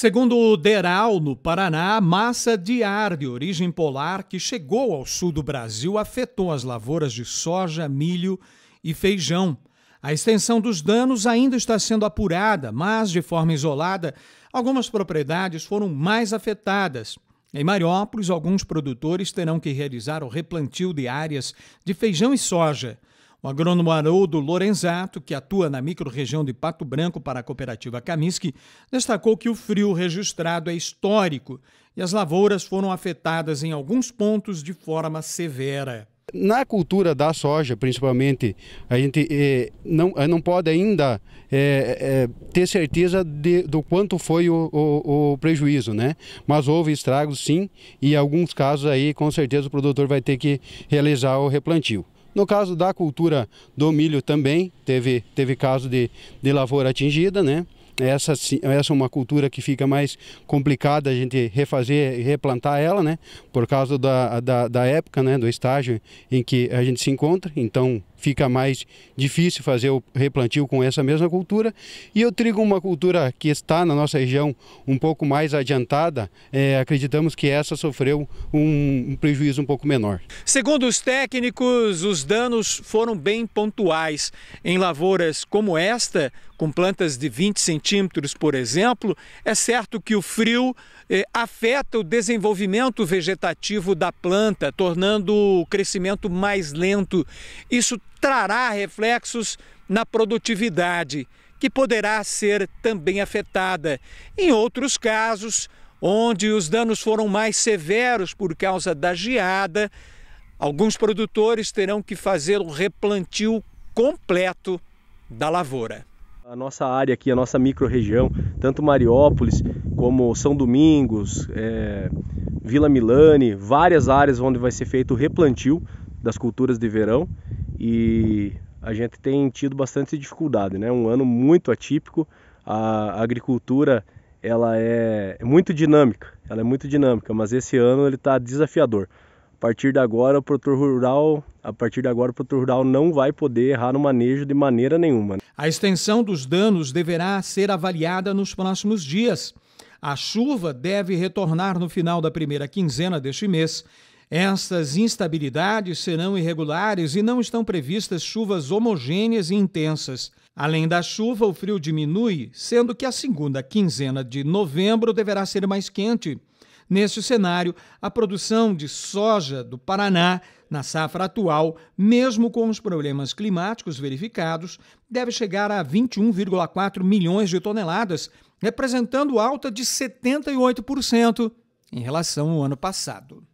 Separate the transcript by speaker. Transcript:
Speaker 1: Segundo o Deral, no Paraná, massa de ar de origem polar que chegou ao sul do Brasil afetou as lavouras de soja, milho e feijão. A extensão dos danos ainda está sendo apurada, mas de forma isolada, algumas propriedades foram mais afetadas. Em Mariópolis, alguns produtores terão que realizar o replantio de áreas de feijão e soja. O agrônomo Haroldo Lorenzato, que atua na microrregião de Pato Branco para a cooperativa Camisque, destacou que o frio registrado é histórico e as lavouras foram afetadas em alguns pontos de forma severa.
Speaker 2: Na cultura da soja, principalmente, a gente eh, não, eh, não pode ainda eh, eh, ter certeza de, do quanto foi o, o, o, prejuízo, né? Mas houve estragos sim, e em alguns casos aí com certeza o produtor vai ter que realizar o replantio. No caso da cultura do milho também, teve, teve caso de, de lavoura atingida, né? Essa, essa é uma cultura que fica mais complicada a gente refazer, replantar ela, né? Por causa da, da, da época, né? Do estágio em que a gente se encontra. Então fica mais difícil fazer o replantio com essa mesma cultura. E o trigo uma cultura que está na nossa região um pouco mais adiantada, é, acreditamos que essa sofreu um, um, prejuízo um pouco menor.
Speaker 1: Segundo os técnicos, os danos foram bem pontuais. Em lavouras como esta, com plantas de 20 centímetros, centímetros, por exemplo, é certo que o frio eh, afeta o desenvolvimento vegetativo da planta, tornando o crescimento mais lento. Isso trará reflexos na produtividade, que poderá ser também afetada. Em outros casos, onde os danos foram mais severos por causa da geada, alguns produtores terão que fazer o replantio completo da lavoura.
Speaker 3: A nossa área aqui, a nossa microrregião, tanto Mariópolis como São Domingos, é, Vila Milani, várias áreas onde vai ser feito o replantio das culturas de verão e a gente tem tido bastante dificuldade, né? Um ano muito atípico, a agricultura ela é, é muito dinâmica, ela é muito dinâmica, mas esse ano ele está desafiador. A partir de agora, o produtor rural, a partir de agora, o produtor rural não vai poder errar no manejo de maneira nenhuma.
Speaker 1: A extensão dos danos deverá ser avaliada nos próximos dias. A chuva deve retornar no final da primeira quinzena deste mês. Estas instabilidades serão irregulares e não estão previstas chuvas homogêneas e intensas. Além da chuva, o frio diminui, sendo que a segunda quinzena de novembro deverá ser mais quente Neste cenário, a produção de soja do Paraná na safra atual, mesmo com os problemas climáticos verificados, deve chegar a 21,4 milhões de toneladas, representando alta de 78% em relação ao ano passado.